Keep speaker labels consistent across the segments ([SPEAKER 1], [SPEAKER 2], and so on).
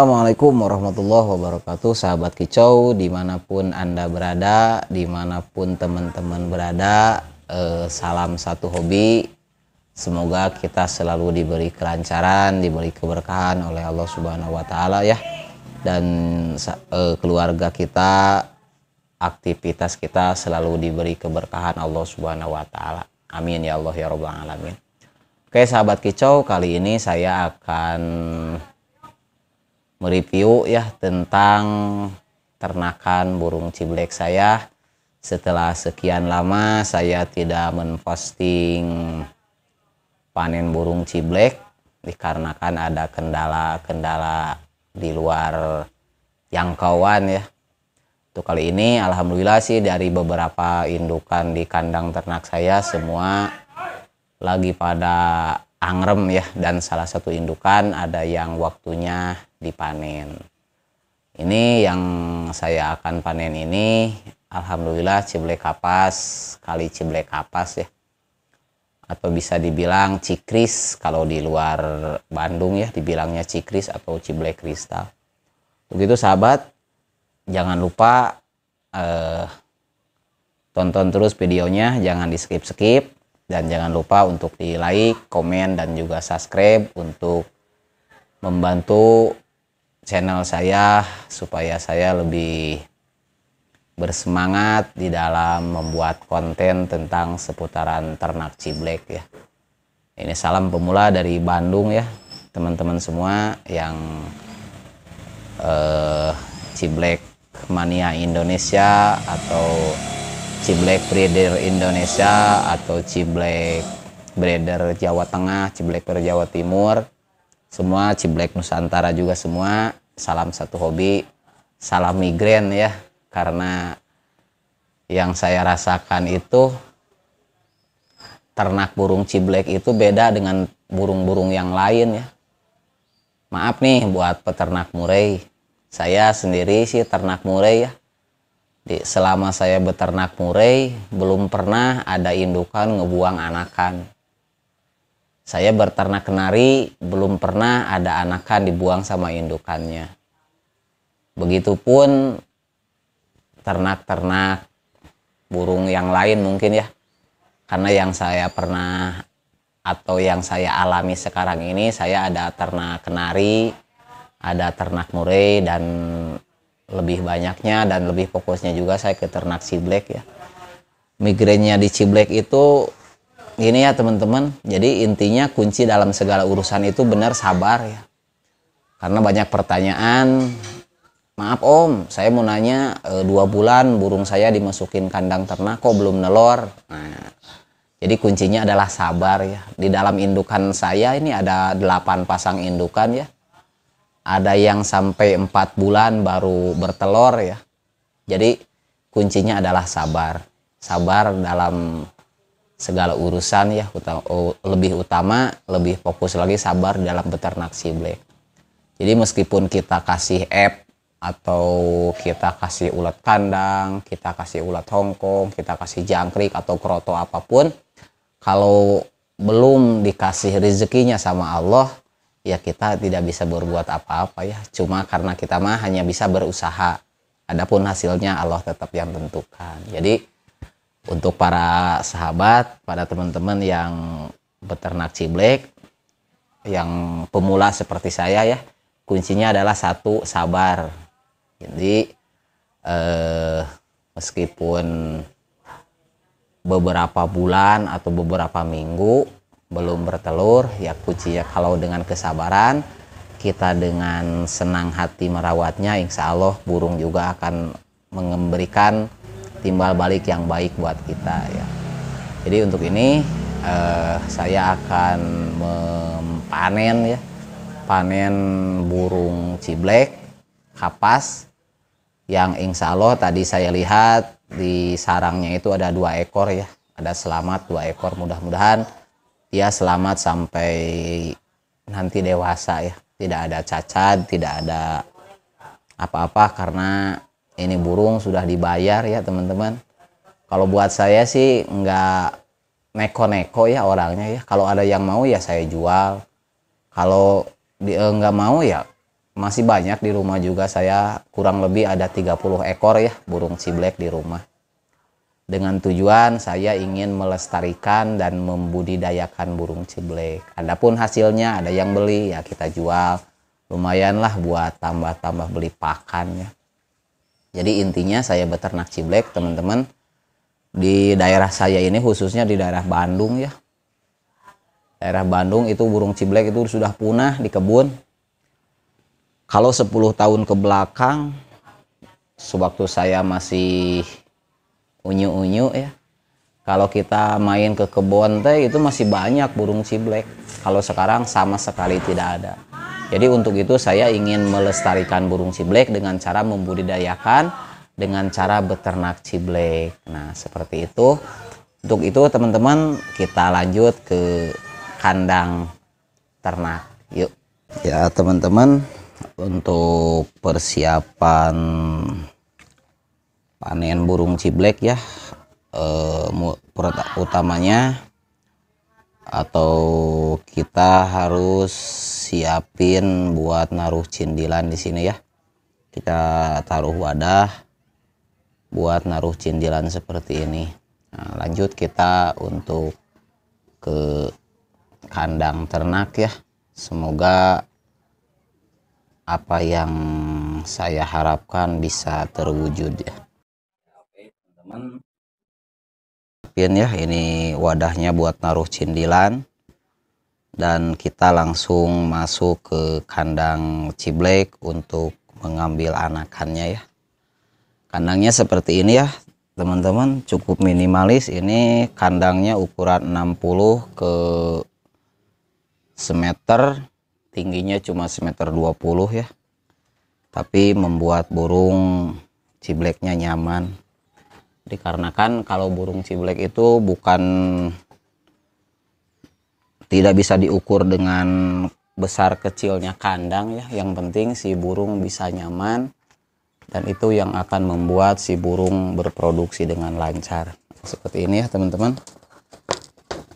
[SPEAKER 1] Assalamualaikum warahmatullahi wabarakatuh Sahabat kicau dimanapun anda berada Dimanapun teman-teman berada eh, Salam satu hobi Semoga kita selalu diberi kelancaran Diberi keberkahan oleh Allah subhanahu wa ta'ala ya Dan eh, keluarga kita Aktivitas kita selalu diberi keberkahan Allah subhanahu wa ta'ala Amin ya Allah ya Rabbul Alamin Oke sahabat kicau kali ini saya akan mereview ya tentang ternakan burung ciblek saya. Setelah sekian lama saya tidak memposting panen burung ciblek dikarenakan ada kendala-kendala di luar jangkauan ya. Untuk kali ini alhamdulillah sih dari beberapa indukan di kandang ternak saya semua lagi pada angrem ya dan salah satu indukan ada yang waktunya dipanen. Ini yang saya akan panen ini alhamdulillah ciblek kapas, kali ciblek kapas ya. Atau bisa dibilang cikris kalau di luar Bandung ya dibilangnya cikris atau ciblek kristal. Begitu sahabat, jangan lupa eh, tonton terus videonya, jangan di skip-skip dan jangan lupa untuk di like, komen dan juga subscribe untuk membantu channel saya supaya saya lebih bersemangat di dalam membuat konten tentang seputaran ternak ciblek ya. Ini salam pemula dari Bandung ya, teman-teman semua yang eh, ciblek mania Indonesia atau Ciblek Breeder Indonesia atau Ciblek Breeder Jawa Tengah, Ciblek Breeder Jawa Timur, semua Ciblek Nusantara juga semua. Salam satu hobi, salam migrain ya, karena yang saya rasakan itu ternak burung ciblek itu beda dengan burung-burung yang lain ya. Maaf nih buat peternak murai. Saya sendiri sih ternak murai ya selama saya beternak murai belum pernah ada indukan ngebuang anakan. Saya beternak kenari belum pernah ada anakan dibuang sama indukannya. Begitupun ternak-ternak burung yang lain mungkin ya. Karena yang saya pernah atau yang saya alami sekarang ini saya ada ternak kenari, ada ternak murai dan lebih banyaknya dan lebih fokusnya juga saya ke ternak ciblek ya migrainnya di ciblek itu ini ya teman-teman jadi intinya kunci dalam segala urusan itu benar sabar ya karena banyak pertanyaan maaf om saya mau nanya e, dua bulan burung saya dimasukin kandang ternak kok belum nelor nah, jadi kuncinya adalah sabar ya di dalam indukan saya ini ada delapan pasang indukan ya ada yang sampai empat bulan baru bertelur ya jadi kuncinya adalah sabar sabar dalam segala urusan ya lebih utama lebih fokus lagi sabar dalam beternak si black jadi meskipun kita kasih app atau kita kasih ulat kandang kita kasih ulat hongkong kita kasih jangkrik atau kroto apapun kalau belum dikasih rezekinya sama Allah ya kita tidak bisa berbuat apa-apa ya cuma karena kita mah hanya bisa berusaha adapun hasilnya Allah tetap yang tentukan jadi untuk para sahabat pada teman-teman yang beternak ciblek yang pemula seperti saya ya kuncinya adalah satu sabar jadi eh, meskipun beberapa bulan atau beberapa minggu belum bertelur ya kuci ya kalau dengan kesabaran kita dengan senang hati merawatnya insya Allah burung juga akan memberikan timbal balik yang baik buat kita ya jadi untuk ini eh, saya akan mempanen ya panen burung ciblek kapas yang insya Allah tadi saya lihat di sarangnya itu ada dua ekor ya ada selamat dua ekor mudah-mudahan ya selamat sampai nanti dewasa ya tidak ada cacat tidak ada apa-apa karena ini burung sudah dibayar ya teman-teman kalau buat saya sih nggak neko-neko ya orangnya ya kalau ada yang mau ya saya jual kalau dia eh, nggak mau ya masih banyak di rumah juga saya kurang lebih ada 30 ekor ya burung ciblek di rumah dengan tujuan saya ingin melestarikan dan membudidayakan burung ciblek. Adapun hasilnya ada yang beli ya kita jual. Lumayanlah buat tambah-tambah beli pakan ya. Jadi intinya saya beternak ciblek teman-teman di daerah saya ini khususnya di daerah Bandung ya. Daerah Bandung itu burung ciblek itu sudah punah di kebun. Kalau 10 tahun ke belakang sewaktu saya masih unyu-unyu ya kalau kita main ke kebun teh itu masih banyak burung ciblek kalau sekarang sama sekali tidak ada jadi untuk itu saya ingin melestarikan burung ciblek dengan cara membudidayakan dengan cara beternak ciblek nah seperti itu untuk itu teman-teman kita lanjut ke kandang ternak yuk ya teman-teman untuk persiapan panen burung ciblek ya e, utamanya atau kita harus siapin buat naruh cindilan di sini ya kita taruh wadah buat naruh cindilan seperti ini nah, lanjut kita untuk ke kandang ternak ya semoga apa yang saya harapkan bisa terwujud ya teman-teman pin ya ini wadahnya buat naruh cindilan dan kita langsung masuk ke kandang ciblek untuk mengambil anakannya ya kandangnya seperti ini ya teman-teman cukup minimalis ini kandangnya ukuran 60 ke semeter tingginya cuma semeter 20 ya tapi membuat burung cibleknya nyaman dikarenakan kalau burung ciblek itu bukan tidak bisa diukur dengan besar kecilnya kandang ya yang penting si burung bisa nyaman dan itu yang akan membuat si burung berproduksi dengan lancar seperti ini ya teman-teman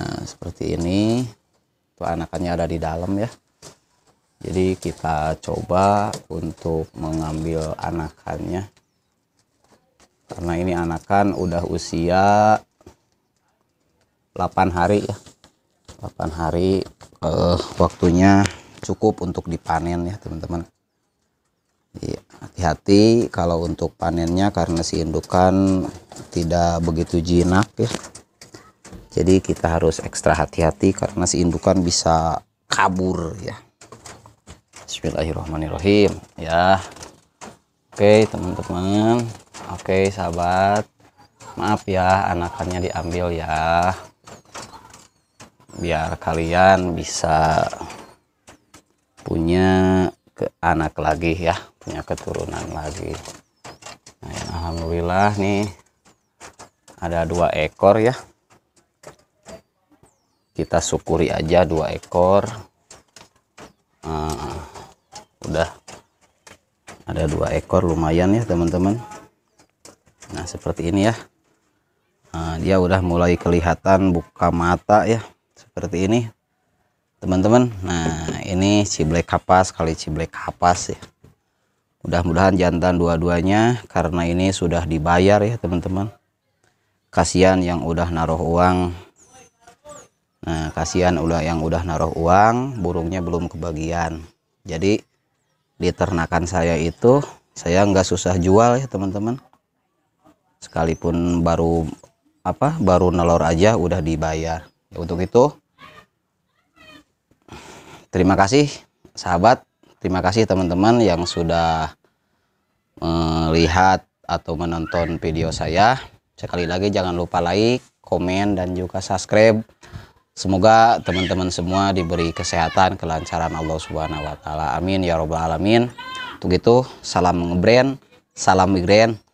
[SPEAKER 1] nah seperti ini tuh anakannya ada di dalam ya jadi kita coba untuk mengambil anakannya karena ini anakan udah usia 8 hari ya 8 hari uh, waktunya cukup untuk dipanen ya teman-teman iya, hati-hati kalau untuk panennya karena si indukan tidak begitu jinak ya jadi kita harus ekstra hati-hati karena si indukan bisa kabur ya Bismillahirrahmanirrahim ya Oke teman-teman Oke sahabat, maaf ya anakannya diambil ya. Biar kalian bisa punya ke anak lagi ya, punya keturunan lagi. Nah, ya, alhamdulillah nih ada dua ekor ya. Kita syukuri aja dua ekor. Uh, udah ada dua ekor lumayan ya teman-teman nah seperti ini ya nah, dia udah mulai kelihatan buka mata ya seperti ini teman-teman nah ini ciblek kapas kali ciblek kapas ya mudah-mudahan jantan dua-duanya karena ini sudah dibayar ya teman-teman kasihan yang udah naruh uang nah kasihan udah yang udah naruh uang burungnya belum kebagian jadi di ternakan saya itu saya nggak susah jual ya teman-teman sekalipun baru apa baru nelor aja udah dibayar ya, untuk itu terima kasih sahabat terima kasih teman-teman yang sudah melihat eh, atau menonton video saya sekali lagi jangan lupa like komen dan juga subscribe semoga teman-teman semua diberi kesehatan kelancaran Allah subhanahu wa ta'ala amin ya robbal alamin untuk itu salam ngebrand salam migren